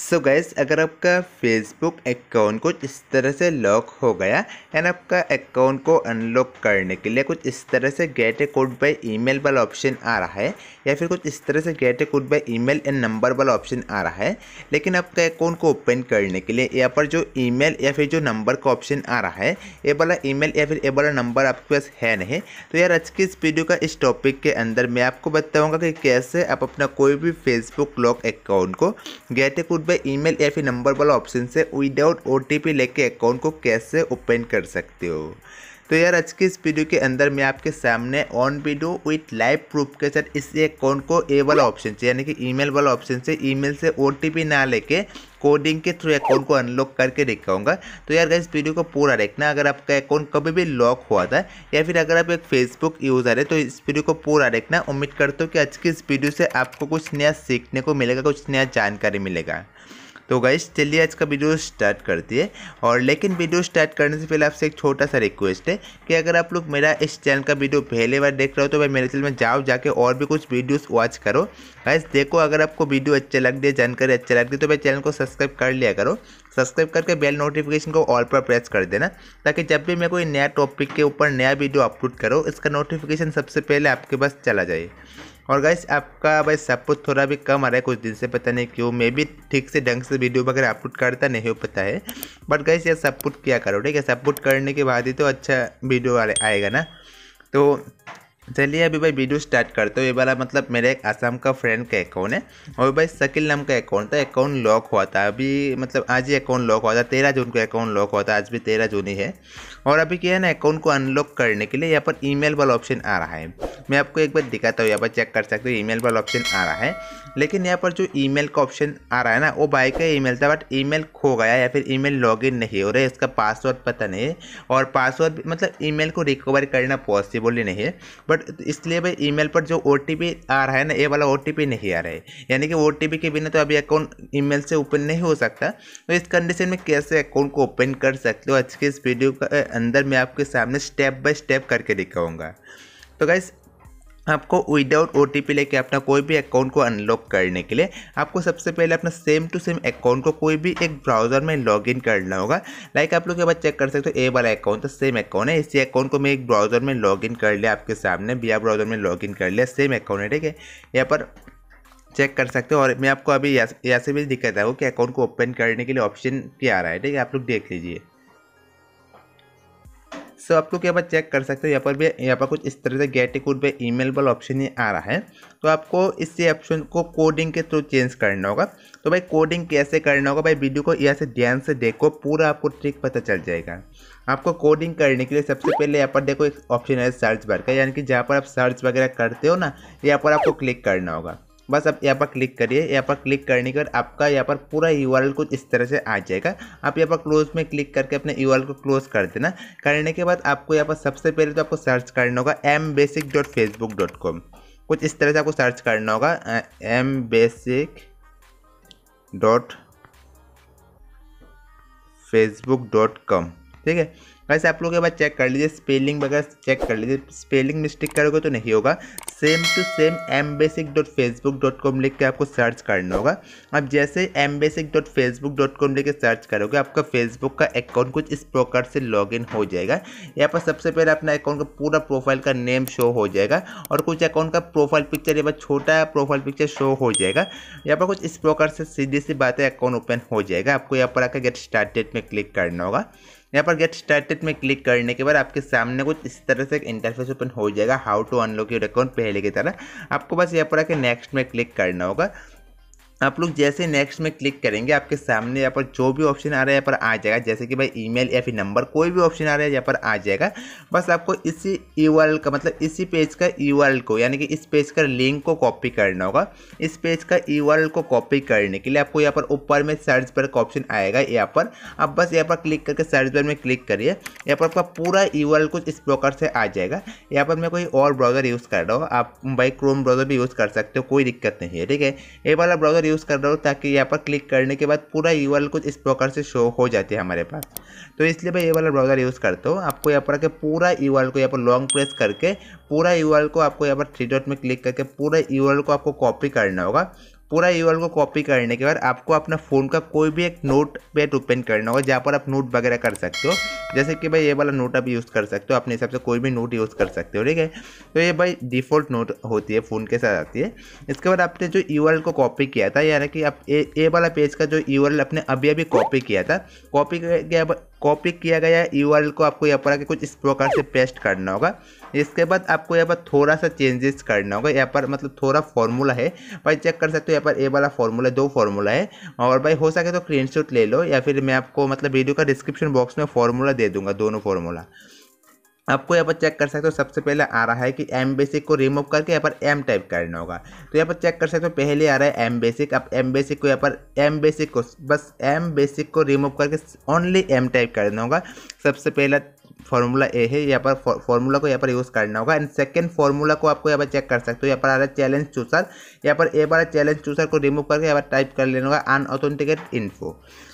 सो so gas अगर आपका Facebook account कुछ इस तरह से लॉक हो गया एंड आपका अकाउंट को अनलॉक करने के लिए कुछ इस तरह से गेट ए कोड ई ईमेल वाला ऑप्शन आ रहा है या फिर कुछ इस तरह से गेट ए कोड ई ईमेल एंड नंबर वाला ऑप्शन आ रहा है लेकिन आपका अकाउंट को ओपन करने के लिए यहाँ पर जो ईमेल या फिर जो नंबर का ऑप्शन आ रहा है ये वाला मेल या फिर ये वाला नंबर आपके पास है नहीं तो यार आज की इस वीडियो का इस टॉपिक के अंदर मैं आपको बताऊँगा कि कैसे आप अपना कोई भी फेसबुक लॉक अकाउंट को गेट ए कोड पे ईमेल या फिर नंबर वाला ऑप्शन से विदाउट ओ लेके अकाउंट को कैसे ओपन कर सकते हो तो यार आज की इस वीडियो के अंदर मैं आपके सामने on video with live proof के साथ इस अकाउंट को ए वाला ऑप्शन से यानी कि ईमेल वाला ऑप्शन से ईमेल से ओ ना लेके कोडिंग के थ्रू अकाउंट को अनलॉक करके दिखाऊंगा तो यार इस वीडियो को पूरा देखना अगर आपका अकाउंट कभी भी लॉक हुआ था या फिर अगर आप एक फेसबुक यूज़र है तो इस वीडियो को पूरा देखना उम्मीद करते हो कि आज की इस वीडियो से आपको कुछ नया सीखने को मिलेगा कुछ नया जानकारी मिलेगा तो गाइस चलिए आज का वीडियो स्टार्ट करती है और लेकिन वीडियो स्टार्ट करने से पहले आपसे एक छोटा सा रिक्वेस्ट है कि अगर आप लोग मेरा इस चैनल का वीडियो पहले बार देख रहे हो तो भाई मेरे चैनल में जाओ जाके और भी कुछ वीडियोस वॉच करो गाइस देखो अगर आपको वीडियो अच्छे लग दिए जानकारी अच्छा लग है तो भाई चैनल को सब्सक्राइब कर लिया करो सब्सक्राइब करके बेल नोटिफिकेशन को ऑल पर प्रेस कर देना ताकि जब भी मैं कोई नया टॉपिक के ऊपर नया वीडियो अपलोड करो इसका नोटिफिकेशन सबसे पहले आपके पास चला जाए और गाइस आपका भाई सपोर्ट थोड़ा भी कम आ रहा है कुछ दिन से पता नहीं क्यों मैं भी ठीक से ढंग से वीडियो वगैरह अपलोड करता नहीं हो पता है बट गाइस ये सपोर्ट किया करो ठीक है सपोर्ट करने के बाद ही तो अच्छा वीडियो आएगा ना तो चलिए अभी भाई वीडियो स्टार्ट करते हो ये वाला मतलब मेरे एक आसाम का फ्रेंड का अकाउंट है और भाई शकील नाम का अकाउंट था अकाउंट लॉक हुआ था अभी मतलब आज ही अकाउंट लॉक हुआ था तेरह जून को अकाउंट लॉक हुआ था आज भी तेरह जून ही है और अभी क्या है ना अकाउंट को अनलॉक करने के लिए यहाँ पर ईमेल वाला ऑप्शन आ रहा है मैं आपको एक बार दिखाता हूँ यहाँ पर चेक कर सकते हो ईमेल वाला ऑप्शन आ रहा है लेकिन यहाँ पर जो ईमेल का ऑप्शन आ रहा है ना वो बाइक का ईमेल था बट ईमेल खो गया या फिर ईमेल लॉगिन नहीं हो रहा है इसका पासवर्ड पता नहीं है और पासवर्ड मतलब ईमेल को रिकवर करना पॉसिबल ही नहीं है बट इसलिए भाई ईमेल पर जो ओ आ रहा है ना ये वाला ओ नहीं आ रहा है यानी कि ओ के बिना तो अभी अकाउंट मेल से ओपन नहीं हो सकता तो इस कंडीशन में कैसे अकाउंट को ओपन कर सकते हो आज के इस वीडियो का अंदर मैं आपके सामने स्टेप बाय स्टेप करके दिखाऊँगा तो गाइज़ आपको विदाउट ओ टी पी लेके अपना कोई भी अकाउंट को अनलॉक करने के लिए आपको सबसे पहले अपना सेम टू सेम अकाउंट को कोई भी एक ब्राउज़र में लॉगिन करना होगा लाइक आप लोग के बाद चेक कर सकते हो ए वाला अकाउंट तो सेम अकाउंट है इसी अकाउंट को मैं एक ब्राउज़र में लॉगिन कर लिया आपके सामने बिया ब्राउज़र में लॉगिन कर लिया सेम अकाउंट है ठीक है यहाँ पर चेक कर सकते हो और मैं आपको अभी यहाँ से भी दिखाता हूँ कि अकाउंट को ओपन करने के लिए ऑप्शन क्या आ रहा है ठीक है आप लोग देख लीजिए सो आप लोग यहाँ पर चेक कर सकते हो यहाँ पर भी यहाँ पर कुछ इस तरह से गेट कोड पे ईमेल वाला ऑप्शन ही आ रहा है तो आपको इसी ऑप्शन को कोडिंग के थ्रू चेंज करना होगा तो भाई कोडिंग कैसे करना होगा भाई वीडियो को यहाँ से ध्यान से देखो पूरा आपको ट्रिक पता चल जाएगा आपको कोडिंग करने के लिए सबसे पहले यहाँ पर देखो एक ऑप्शन है सर्च बार का यानी कि जहाँ पर आप सर्च वगैरह करते हो ना यहाँ पर आपको क्लिक करना होगा बस आप यहाँ पर क्लिक करिए यहाँ पर क्लिक करने के बाद आपका यहाँ पर पूरा यू कुछ इस तरह से आ जाएगा आप यहाँ पर क्लोज में क्लिक करके अपने यू को क्लोज कर देना करने के बाद आपको यहाँ पर सबसे पहले तो आपको सर्च करना होगा M basic dot Facebook dot com कुछ इस तरह से आपको सर्च करना होगा M basic dot Facebook dot com ठीक है वैसे आप लोग एक बार चेक कर लीजिए स्पेलिंग वगैरह चेक कर लीजिए स्पेलिंग मिस्टेक करोगे तो नहीं होगा same to same M basic dot Facebook dot com लिख के आपको सर्च करना होगा अब जैसे M basic dot Facebook dot com लिख के सर्च करोगे आपका फेसबुक का अकाउंट कुछ इस प्रकार से लॉग इन हो जाएगा यहाँ पर सबसे पहले अपना अकाउंट का पूरा प्रोफाइल का नेम शो हो जाएगा और कुछ अकाउंट का प्रोफाइल पिक्चर यहाँ पर छोटा प्रोफाइल पिक्चर शो हो जाएगा यहाँ पर कुछ इस प्रकार से सीधी सी बातें अकाउंट ओपन हो जाएगा आपको यहाँ पर आकर गेट स्टार्टेड में क्लिक करना होगा यहाँ पर गेट स्टार्टेड में क्लिक करने के बाद आपके सामने कुछ इस तरह से एक इंटरफेस ओपन हो जाएगा how to unlock your account पहले की तरह आपको बस यहाँ पर आके नेक्स्ट में क्लिक करना होगा आप लोग जैसे नेक्स्ट में क्लिक करेंगे आपके सामने यहाँ पर जो भी ऑप्शन आ रहा है यहाँ पर आ जाएगा जैसे कि भाई ईमेल या फिर नंबर कोई भी ऑप्शन आ रहा है यहाँ पर आ जाएगा बस आपको इसी ई का मतलब इसी पेज का ई को यानी कि इस पेज का लिंक को कॉपी करना होगा इस पेज का ई को कॉपी करने के लिए आपको यहाँ पर ऊपर में सर्च पर ऑप्शन आएगा यहाँ पर आप बस यहाँ पर क्लिक करके सर्च पर में क्लिक करिए यहाँ पर आपका पूरा ई कुछ इस प्रकार से आ जाएगा यहाँ पर मैं कोई और ब्राउज़र यूज़ कर रहा हूँ आप भाई क्रोम ब्राउज़र भी यूज़ कर सकते हो कोई दिक्कत नहीं है ठीक है ये वाला ब्राउज़र यूज़ कर रहा हूँ ताकि यहाँ पर क्लिक करने के बाद पूरा यू कुछ इस प्रकार से शो हो जाती है हमारे पास तो इसलिए मैं ये वाला ब्राउज़र यूज़ करता हूँ आपको यहाँ पर आके पूरा यू को यहाँ पर लॉन्ग प्रेस करके पूरा यू को आपको यहाँ पर थ्री डॉट में क्लिक करके पूरा यू को आपको कॉपी करना होगा पूरा यू को कॉपी करने के बाद आपको अपना फ़ोन का कोई भी एक नोट पैड ओपन करना होगा जहाँ पर आप नोट वगैरह कर सकते हो जैसे कि भाई ये वाला नोट आप यूज़ कर सकते हो अपने हिसाब से कोई भी नोट यूज़ कर सकते हो ठीक है तो ये भाई डिफ़ॉल्ट नोट होती है फ़ोन के साथ आती है इसके बाद आपने जो यू को कॉपी किया था यानी कि आप ए, ए वाला पेज का जो यू अपने अभी अभी कॉपी किया था कॉपी कॉपी किया गया यू को आपको यहाँ पर आके कुछ इस प्रकार से पेस्ट करना होगा इसके बाद आपको यहाँ पर थोड़ा सा चेंजेस करना होगा यहाँ पर मतलब थोड़ा फार्मूला है भाई चेक कर सकते हो यहाँ पर ए वाला फार्मूला दो फार्मूला है और भाई हो सके तो क्रीन ले लो या फिर मैं आपको मतलब वीडियो का डिस्क्रिप्शन बॉक्स में फार्मूला दे दूंगा दोनों फार्मूला आपको यहाँ पर चेक कर सकते हो सबसे पहले आ रहा है कि एम बेसिक को रिमूव करके यहाँ पर एम टाइप करना होगा तो यहाँ पर चेक कर सकते हो पहले आ रहा है एम बेसिक अब एम बेसिक को यहाँ पर एम बेसिक को बस एम बेसिक को रिमूव करके ओनली एम टाइप करना होगा सबसे पहला फार्मूला ए है यहाँ पर फार्मूला को यहाँ पर यूज़ करना होगा एंड सेकेंड फार्मूला को आपको यहाँ पर चेक कर सकते हो यहाँ पर आ रहा है चैलेंज चूसर यहाँ पर ए बार चैलेंज चूसर को रिमूव करके यहाँ पर टाइप कर लेना होगा अनऑथेंटिकेट इन्फो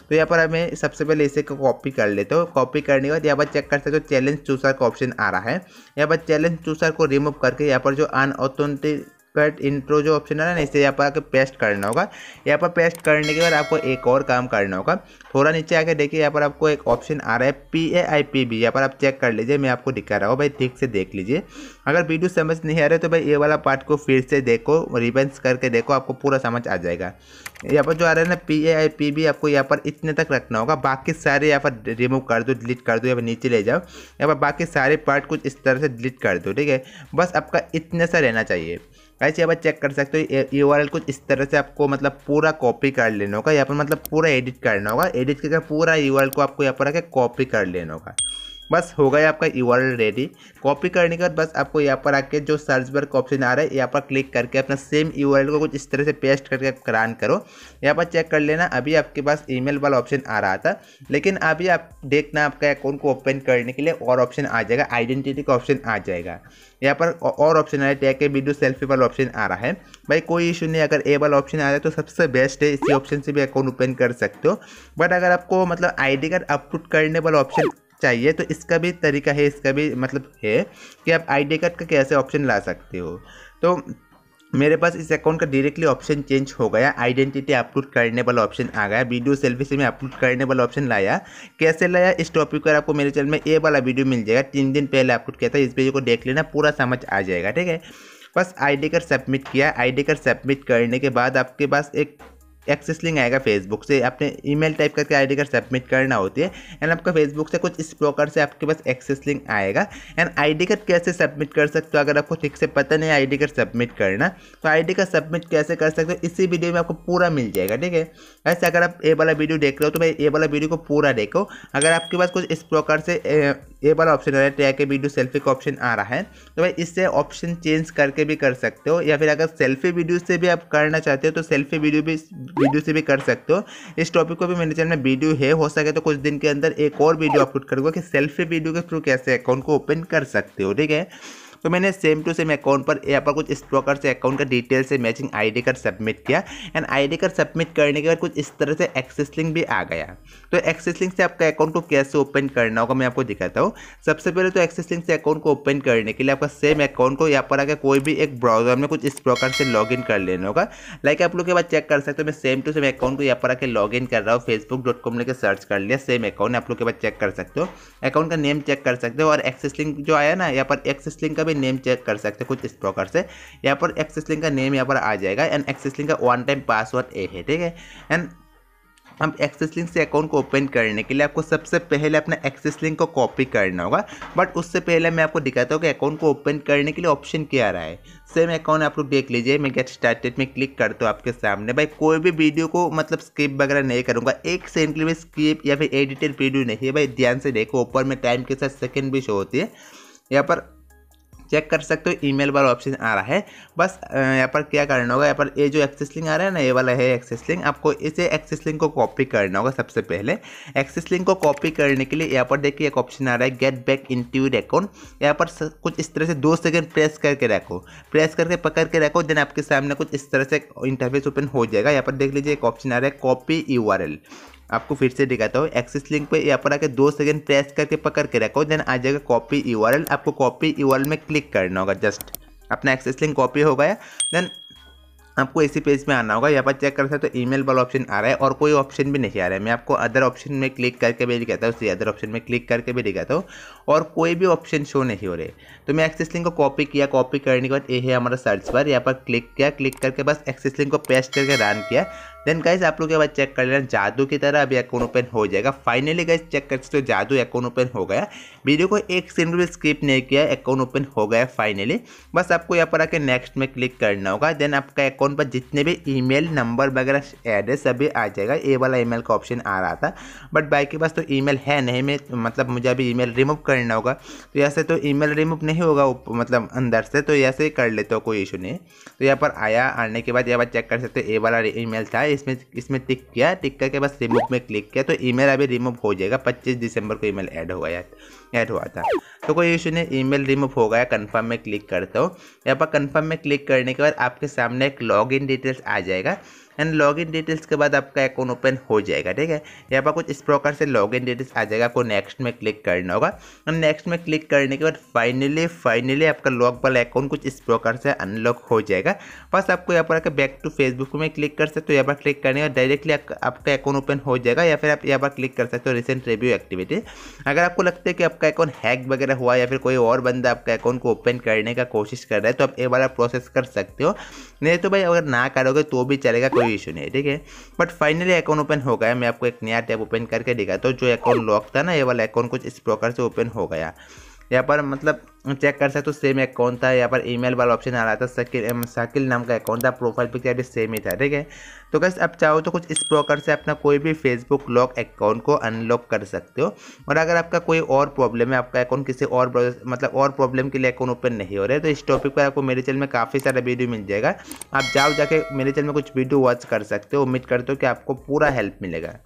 तो यहाँ पर हमें सबसे पहले इसे कॉपी कर लेते हो कॉपी करने के बाद यहाँ पर चेक कर सकते हो चैलेंज चूसर का ऑप्शन आ रहा है यहाँ पर चैलेंज चूसर को रिमूव करके यहाँ पर जो अनऑथेंटिक कट इंट्रो जो ऑप्शन है ना इसे यहाँ पर आके पेस्ट करना होगा यहाँ पर पेस्ट करने के बाद आपको एक और काम करना होगा थोड़ा नीचे आके देखिए यहाँ पर आपको एक ऑप्शन आ रहा है P A I P B यहाँ पर आप चेक कर लीजिए मैं आपको दिखा रहा हूँ भाई ठीक से देख लीजिए अगर वीडियो समझ नहीं आ रहा तो भाई ये वाला पार्ट को फिर से देखो रिवेंस करके देखो आपको पूरा समझ आ जाएगा यहाँ पर जो आ रहा है ना P A I P B आपको यहाँ पर इतने तक रखना होगा बाकी सारे यहाँ पर रिमूव कर दो डिलीट कर दो या फिर नीचे ले जाओ यहाँ पर बाकी सारे पार्ट कुछ इस तरह से डिलीट कर दो ठीक है बस आपका इतने सा रहना चाहिए कैसे यहाँ पर चेक कर सकते हो यू आर कुछ इस तरह से आपको मतलब पूरा कॉपी कर लेना होगा यहाँ पर मतलब पूरा एडिट करना होगा एडिट करके पूरा यू को आपको यहाँ पर आके कॉपी कर लेना होगा बस हो गया आपका यू रेडी कॉपी करने के बाद बस आपको यहाँ पर आके जो सर्च बार का ऑप्शन आ रहा है यहाँ पर क्लिक करके अपना सेम यू को कुछ इस तरह से पेस्ट करके आप करान करो यहाँ पर चेक कर लेना अभी आपके पास ईमेल वाला ऑप्शन आ रहा था लेकिन अभी आप देखना आपका अकाउंट को ओपन करने के लिए और ऑप्शन आ जाएगा आइडेंटिटी का ऑप्शन आ जाएगा यहाँ पर और ऑप्शन आ रहा है टैग के वीडियो सेल्फी वाला ऑप्शन आ रहा है भाई कोई इशू नहीं अगर ए वाला ऑप्शन आ रहा है तो सबसे बेस्ट है इसी ऑप्शन से भी अकाउंट ओपन कर सकते हो बट अगर आपको मतलब आईडी कार्ड अपलोड करने वाला ऑप्शन चाहिए तो इसका भी तरीका है इसका भी मतलब है कि आप आई कार्ड का कैसे ऑप्शन ला सकते हो तो मेरे पास इस अकाउंट का डायरेक्टली ऑप्शन चेंज हो गया आइडेंटिटी अपलोड करने वाला ऑप्शन आ गया वीडियो सेल्फी से मैं अपलोड करने वाला ऑप्शन लाया कैसे लाया इस टॉपिक पर आपको मेरे चैनल में ए वाला वीडियो मिल जाएगा तीन दिन पहले अपलोड किया था इस वीडियो को देख लेना पूरा समझ आ जाएगा ठीक है बस आई डी कार्ड सबमिट किया आई डी कार्ड सबमिट करने के बाद आपके पास एक एक्सेस लिंक आएगा फेसबुक से आपने ईमेल टाइप करके आईडी कार्ड सबमिट करना होती है एंड आपका फेसबुक से कुछ इस प्रकार से आपके पास एक्सेस लिंक आएगा एंड आईडी कार्ड कैसे सबमिट कर सकते हो अगर आपको ठीक से पता नहीं आईडी कार्ड सबमिट करना तो आईडी कार्ड सबमिट कैसे कर सकते हो इसी वीडियो में आपको पूरा मिल जाएगा ठीक है वैसे अगर आप ए वाला वीडियो देख रहे हो तो भाई ए वाला वीडियो को पूरा देखो अगर आपके पास कुछ इस प्रकार से ये वाला ऑप्शन है ट्रैक ए वीडियो सेल्फी का ऑप्शन आ रहा है तो भाई इससे ऑप्शन चेंज करके भी कर सकते हो या फिर अगर सेल्फी वीडियो से भी आप करना चाहते हो तो सेल्फी वीडियो भी वीडियो से भी कर सकते हो इस टॉपिक को भी मेरे चैनल में वीडियो है हो सके तो कुछ दिन के अंदर एक और वीडियो अपलोड करूँगा कि सेल्फी वीडियो के थ्रू कैसे अकाउंट को ओपन कर सकते हो ठीक है तो मैंने सेम टू सेम अकाउंट पर यहाँ पर कुछ स्टॉकर से अकाउंट का डिटेल से मैचिंग आई कार्ड सबमिट किया एंड आई कार्ड सबमिट करने के बाद कुछ इस तरह से एक्सेस लिंक भी आ गया तो एक्सेस लिंक से आपका अकाउंट को कैसे ओपन करना होगा मैं आपको दिखाता हूँ सबसे पहले तो एक्सेस लिंक से अकाउंट को ओपन करने के लिए आपका सेम अकाउंट को यहाँ पर आकर कोई भी एक ब्राउजर में कुछ इस प्रकार से लॉग इन कर लेना होगा लाइक आप लोग के बाद चेक कर सकते हो मैं सेम टू सेम अकाउंट को यहाँ पर आकर लॉग इन कर रहा हूँ फेसबुक डॉट कॉम लेकर सर्च कर लिया सेम अकाउंट आप लोग के बाद चेक कर सकते हो अकाउंट का नेम चेक कर सकते हो और एक्सेस लिंक जो आया ना यहाँ पर एक्सेस लिंक का भी भी नेम चेक कर सकते हैं कुछ इस प्रकार से यहाँ पर एक्सेस लिंक का नेम यहाँ पर आ जाएगा एंड एक्सेस लिंक का वन टाइम पासवर्ड ए है ठीक है एंड हम एक्सेस लिंक से अकाउंट को ओपन करने के लिए आपको सबसे पहले अपना एक्सेस लिंक को कॉपी करना होगा बट उससे पहले मैं आपको दिखाता हूँ कि अकाउंट को ओपन करने के लिए ऑप्शन क्या रहा है सेम अकाउंट आप लोग देख लीजिए मैं गेट स्टार्टेड में क्लिक करता हूँ आपके सामने भाई कोई भी वीडियो को मतलब स्किप वगैरह नहीं करूँगा एक सेकंड के लिए स्किप या फिर एडिटेड वीडियो नहीं है भाई ध्यान से देखो ऊपर में टाइम के साथ सेकेंड भी शो होती है यहाँ पर चेक कर सकते हो ईमेल वाला ऑप्शन आ रहा है बस यहाँ पर क्या करना होगा यहाँ पर ये जो एक्सेस लिंक आ रहा है ना ये वाला है एक्सेस लिंक आपको इसे एक्सेस लिंक को कॉपी करना होगा सबसे पहले एक्सेस लिंक को कॉपी करने के लिए यहाँ पर देखिए एक ऑप्शन आ रहा है get back in to account यहाँ पर कुछ इस तरह से दो सेकेंड प्रेस करके रखो प्रेस करके पकड़ के रखो देन आपके सामने कुछ इस तरह से इंटरफेस ओपन हो जाएगा यहाँ पर देख लीजिए एक ऑप्शन आ रहा है कॉपी यू आपको फिर से दिखाता हूँ एक्सेस लिंक पे यहाँ पर आकर दो सेकंड प्रेस करके पकड़ के रखो देन आ जाएगा कॉपी यू आपको कॉपी यू में क्लिक करना होगा जस्ट अपना एक्सेस लिंक कॉपी हो गया देन आपको इसी पेज में आना होगा यहाँ पर चेक कर सकते हो तो ईमेल वाला ऑप्शन आ रहा है और कोई ऑप्शन भी नहीं आ रहा है मैं आपको अदर ऑप्शन में क्लिक करके भी दिखाता हूँ उसी अदर ऑप्शन में क्लिक करके भी दिखाता हूँ और कोई भी ऑप्शन शो नहीं हो रहे तो मैं एक्सेस लिंक को कॉपी किया कॉपी करने के बाद ये है हमारा सर्च बार यहाँ पर क्लिक किया क्लिक करके बस एक्सेस लिंक को पेस्ट करके रन किया देन गाइस आप लोग के बाद चेक कर लेना जादू की तरह अभी अकाउंट ओपन हो जाएगा फाइनली गाइस चेक कर सकते हो जादू अकाउंट ओपन हो गया वीडियो को एक सेकंड भी स्किप नहीं किया अकाउंट ओपन हो गया फाइनली बस आपको यहाँ पर आके नेक्स्ट में क्लिक करना होगा देन आपका अकाउंट पर जितने भी ईमेल नंबर वगैरह एड्रेस सभी आ जाएगा ए वाला मेल का ऑप्शन आ रहा था बट बाइक के पास तो मेल है नहीं मैं मतलब मुझे अभी मेल रिमूव करना होगा तो ऐसे तो ईमेल रिमूव नहीं होगा मतलब अंदर से तो ऐसे ही कर लेते हो कोई इशू नहीं तो यहाँ पर आया आने के बाद यह पर चेक कर सकते हो ए वाला ईमेल था इसमें इसमें टिक किया टिक करके बस रिमूव में क्लिक किया तो ईमेल अभी रिमूव हो जाएगा पच्चीस दिसंबर को ईमेल ऐड हुआ यार ऐड हुआ था तो कोई इशू नहीं ईमेल रिमूव हो गया कंफर्म में क्लिक करता हूँ यहाँ पर कंफर्म में क्लिक करने के बाद आपके सामने एक लॉगिन डिटेल्स आ जाएगा एंड लॉगिन डिटेल्स के बाद आपका अकाउंट ओपन हो जाएगा ठीक है यहाँ पर कुछ इस प्रकार से लॉगिन डिटेल्स आ जाएगा आपको नेक्स्ट में क्लिक करना होगा और नेक्स्ट में क्लिक करने के बाद फाइनली फाइनली आपका लॉक वाला अकाउंट कुछ इस प्रकार से अनलॉक हो जाएगा बस आपको यहाँ पर आकर बैक टू फेसबुक में क्लिक कर सकते हो यहाँ पर क्लिक करने के बाद डायरेक्टली आपका अकाउंट ओपन हो जाएगा या फिर आप यहाँ पर क्लिक कर सकते हो रिसेंट रिव्यू एक्टिविटी अगर आपको लगता है कि आपका आपका अकाउंट हैक वगैरह हुआ या फिर कोई और बंदा आपका अकाउंट को ओपन करने का कोशिश कर रहा है तो आप ये वाला प्रोसेस कर सकते हो नहीं तो भाई अगर ना करोगे तो भी चलेगा कोई इशू नहीं ठीक है बट फाइनली अकाउंट ओपन हो गया मैं आपको एक नया टैप ओपन करके दिखाता हूँ जो अकाउंट लॉक था ना ये वाला अकाउंट कुछ इस प्रकार से ओपन हो गया यहाँ पर मतलब चेक कर सकते हो सेम अकाउंट था यहाँ पर ईमेल वाला ऑप्शन आ रहा था शकील शकील um, नाम का अकाउंट था प्रोफाइल पिक्चर भी सेम ही था ठीक है तो कैसे आप चाहो तो कुछ इस प्रोकर से अपना कोई भी फेसबुक लॉक अकाउंट को अनलॉक कर सकते हो और अगर आपका कोई और प्रॉब्लम है आपका अकाउंट किसी और मतलब और प्रॉब्लम के लिए अकाउंट ओपन नहीं हो रहा है तो इस टॉपिक पर आपको मेरे चैनल में काफ़ी सारा वीडियो मिल जाएगा आप जाओ जाके मेरे चैनल में कुछ वीडियो वॉच कर सकते हो उम्मीद करते हो कि आपको पूरा हेल्प मिलेगा